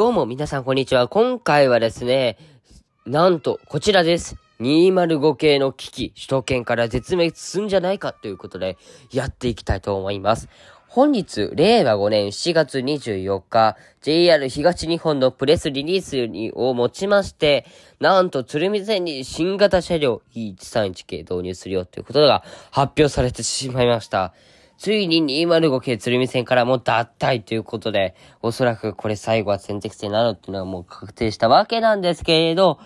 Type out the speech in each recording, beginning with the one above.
どうも皆さんこんにちは。今回はですね、なんとこちらです。205系の危機、首都圏から絶滅すんじゃないかということで、やっていきたいと思います。本日、令和5年7月24日、JR 東日本のプレスリリースにをもちまして、なんと鶴見線に新型車両 E131 系導入するよということが発表されてしまいました。ついに205系鶴見線からもう脱退ということで、おそらくこれ最後は選択肢になるっていうのはもう確定したわけなんですけれど、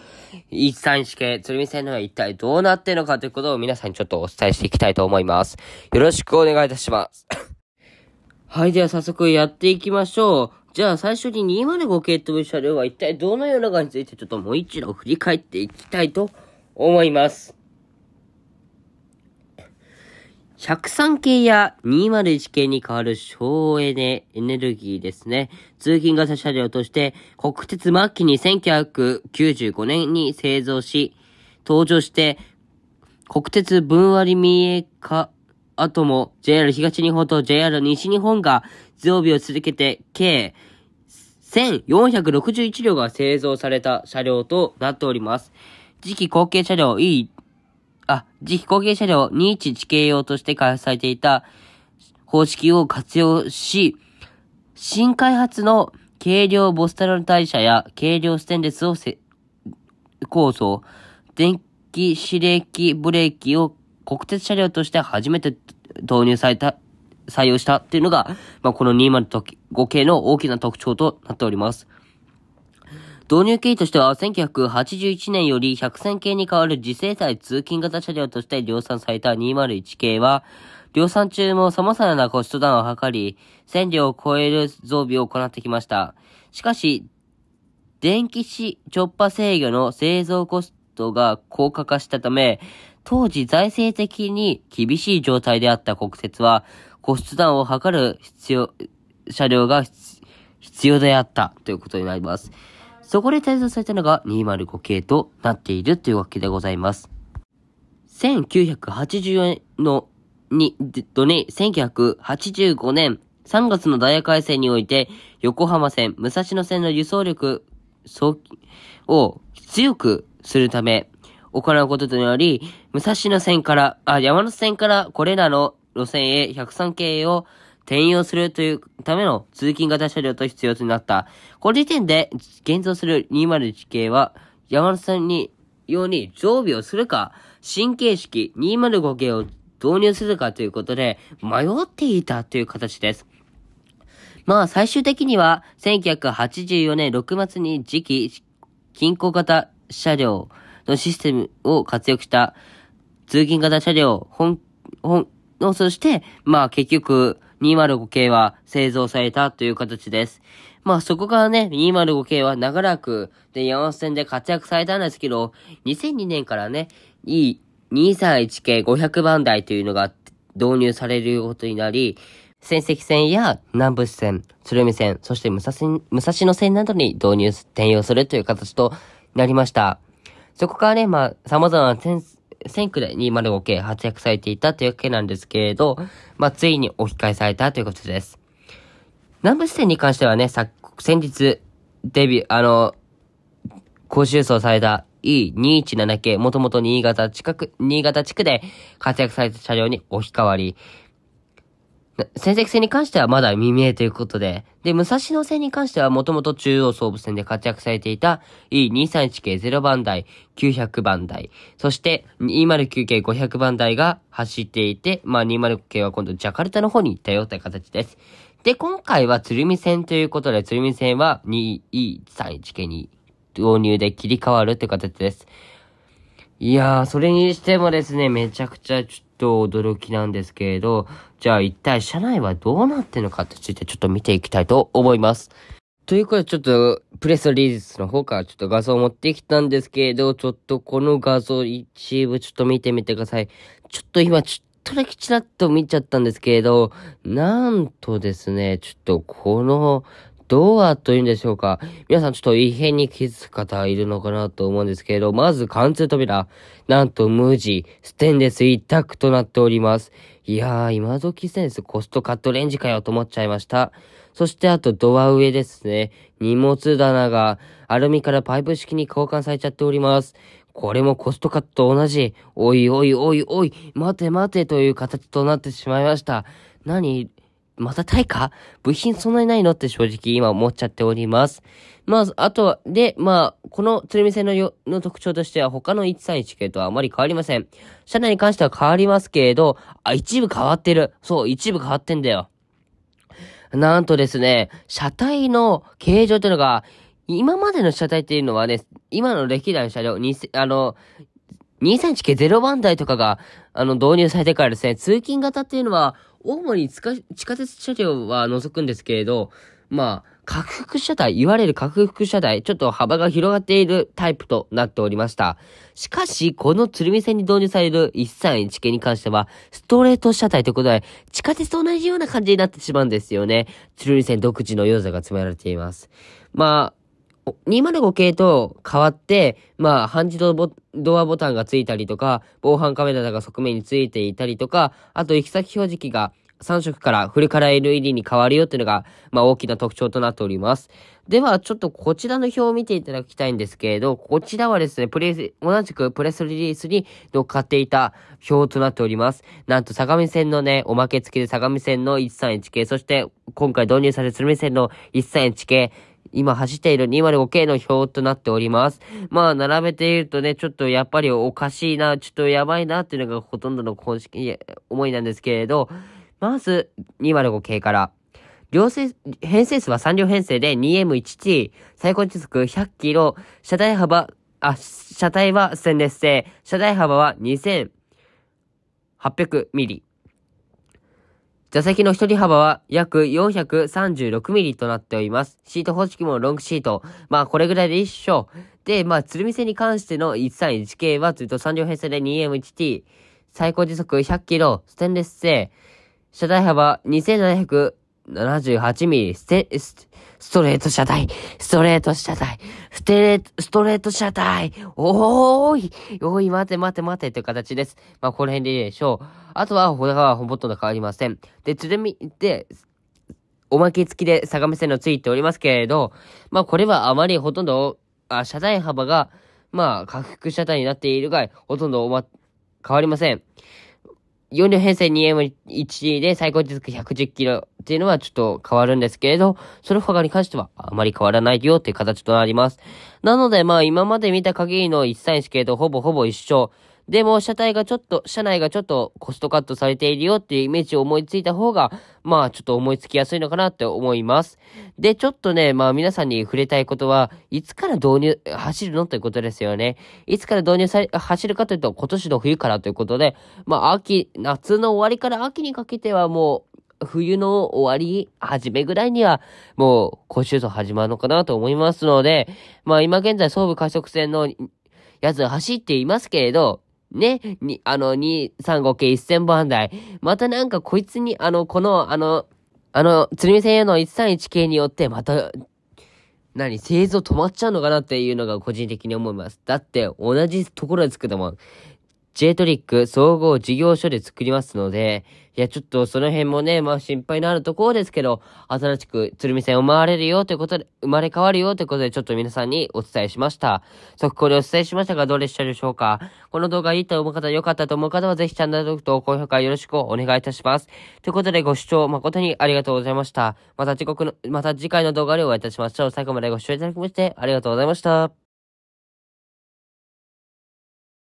131系鶴見線のは一体どうなってるのかということを皆さんにちょっとお伝えしていきたいと思います。よろしくお願いいたします。はい、では早速やっていきましょう。じゃあ最初に205系という車両は一体どのようなかについてちょっともう一度振り返っていきたいと思います。103系や201系に変わる省エネエネルギーですね。通勤型車両として国鉄末期に1995年に製造し、登場して国鉄分割民営化後も JR 東日本と JR 西日本が増備を続けて計1461両が製造された車両となっております。次期後継車両 E あ、次飛行機車両2 1地形用として開発されていた方式を活用し、新開発の軽量ボスタロル代謝や軽量ステンレスを構想、電気指令機ブレーキを国鉄車両として初めて導入された、採用したっていうのが、まあ、この205系の大きな特徴となっております。導入経緯としては、1981年より100系に代わる次世代通勤型車両として量産された201系は、量産中も様々なコストダを図り、1000両を超える増備を行ってきました。しかし、電気式直波制御の製造コストが高価化したため、当時財政的に厳しい状態であった国鉄は、コストダを図る必要、車両が必要であったということになります。そこで対象されたのが205系となっているというわけでございます。1984年のに、とね、1985年3月のダイヤ改正において、横浜線、武蔵野線の輸送力を強くするため、行うこととなり、武蔵野線から、あ、山手線からこれらの路線へ103系を転用するというための通勤型車両と必要となった。この時点で現存する201系は山田さんに用に常備をするか、新形式205系を導入するかということで迷っていたという形です。まあ最終的には1984年6月に次期均衡型車両のシステムを活用した通勤型車両本、本、そして、まあ結局、205系は製造されたという形です。まあそこからね、205系は長らく、で、山手線で活躍されたんですけど、2002年からね、E、231系500番台というのが導入されることになり、仙石線や南部線、鶴見線、そして武蔵武蔵野線などに導入、転用するという形となりました。そこからね、まあ、様々な1000区で 205K 発躍されていたというわけなんですけれど、まあ、ついにお換えされたということです。南部視点に関してはね、さ、先日、デビュー、あの、高収層された E217 系、もともと新潟近く、新潟地区で活躍された車両に置き換わり、戦績戦に関してはまだ未明ということで、で、武蔵野戦に関してはもともと中央総武戦で活躍されていた E231 系0番台、900番台、そして209系500番台が走っていて、まあ20系は今度ジャカルタの方に行ったよという形です。で、今回は鶴見線ということで、鶴見線は 2E31 系に導入で切り替わるという形です。いやー、それにしてもですね、めちゃくちゃちょっと驚きなんですけれど、じゃあ一体車内はどうなってるのかについてちょっと見ていきたいと思います。ということで、ちょっと、プレスリリースの方からちょっと画像を持ってきたんですけれど、ちょっとこの画像一部ちょっと見てみてください。ちょっと今、ちょっとだけちらっと見ちゃったんですけれど、なんとですね、ちょっとこのドアというんでしょうか皆さんちょっと異変に気づく方いるのかなと思うんですけれど、まず貫通扉、なんと無地、ステンレス一択となっております。いやー、今時センスコストカットレンジかよと思っちゃいました。そしてあとドア上ですね。荷物棚がアルミからパイプ式に交換されちゃっております。これもコストカットと同じ。おいおいおいおい、待て待てという形となってしまいました。何また対価部品そんなにないのって正直今思っちゃっております。まあ、あとは、で、まあ、この鶴見線のよの特徴としては他の131系とはあまり変わりません。車内に関しては変わりますけれど、あ、一部変わってる。そう、一部変わってんだよ。なんとですね、車体の形状というのが、今までの車体っていうのはね、今の歴代の車両、あの、2センチ系0番台とかが、あの、導入されてからですね、通勤型っていうのは、主に地下鉄車両は除くんですけれど、まあ、拡幅車体、いわゆる拡幅車体、ちょっと幅が広がっているタイプとなっておりました。しかし、この鶴見線に導入される131系に関しては、ストレート車体ということで、地下鉄と同じような感じになってしまうんですよね。鶴見線独自の要素が詰められています。まあ、205系と変わって、まあ、半自動ドアボタンがついたりとか、防犯カメラが側面についていたりとか、あと行き先表示器が3色からフルカラー LED に変わるよっていうのが、まあ、大きな特徴となっております。では、ちょっとこちらの表を見ていただきたいんですけれど、こちらはですね、プレス、同じくプレスリリースに乗っかっていた表となっております。なんと、相模線のね、おまけ付きで相模線の 131K、そして、今回導入される鶴見線の 131K、今走っている 205K の表となっております。まあ、並べているとね、ちょっとやっぱりおかしいな、ちょっとやばいなっていうのがほとんどの公式、思いなんですけれど、まず、205K から。両性、編成数は3両編成で 2M1T、最高時速100キロ、車体幅、あ、車体はステンレス製、車体幅は2800ミリ。座席の一人幅は約4 3 6ミリとなっております。シート方式もロングシート。まあこれぐらいで一緒。で、まあ鶴見線に関しての 131K は、ずっと3両編成で 2M1T、最高時速1 0 0キロ、ステンレス製、車体幅2 7 7 8ミリ、ステ、スストレート車体、ストレート車体、ステレストレート車体、おーい、おい、待て待て待てという形です。まあこの辺でいいでしょう。あとは、ほはほとんど変わりません。で、つるみ、で、おまけ付きで相模線のついておりますけれど、まあこれはあまりほとんど、あ車体幅が、まあ、下腹車体になっているが、ほとんどおま、変わりません。4両編成 2M1 で最高時速110キロっていうのはちょっと変わるんですけれど、その他に関してはあまり変わらないよっていう形となります。なのでまあ今まで見た限りの1切ですけれど、ほぼほぼ一緒。でも、車体がちょっと、車内がちょっとコストカットされているよっていうイメージを思いついた方が、まあ、ちょっと思いつきやすいのかなって思います。で、ちょっとね、まあ、皆さんに触れたいことは、いつから導入、走るのということですよね。いつから導入され、走るかというと、今年の冬からということで、まあ、秋、夏の終わりから秋にかけてはもう、冬の終わり、始めぐらいには、もう、今週と始まるのかなと思いますので、まあ今現在、総武快速線のやつ走っていますけれど、ね、に、あの、235系1000番台。またなんかこいつに、あの、この、あの、あの、鶴見線への131系によって、また、何、製造止まっちゃうのかなっていうのが個人的に思います。だって、同じところで作っども J トリック総合事業所で作りますので、いや、ちょっとその辺もね、まあ心配のあるところですけど、新しく鶴見線生まれるよということで、生まれ変わるよということで、ちょっと皆さんにお伝えしました。速攻でお伝えしましたが、どうでしたでしょうかこの動画いいと思う方、良かったと思う方は、ぜひチャンネル登録と高評価よろしくお願いいたします。ということで、ご視聴誠にありがとうございました。また時刻の、また次回の動画でお会いいたしましょう。最後までご視聴いただきまして、ありがとうございました。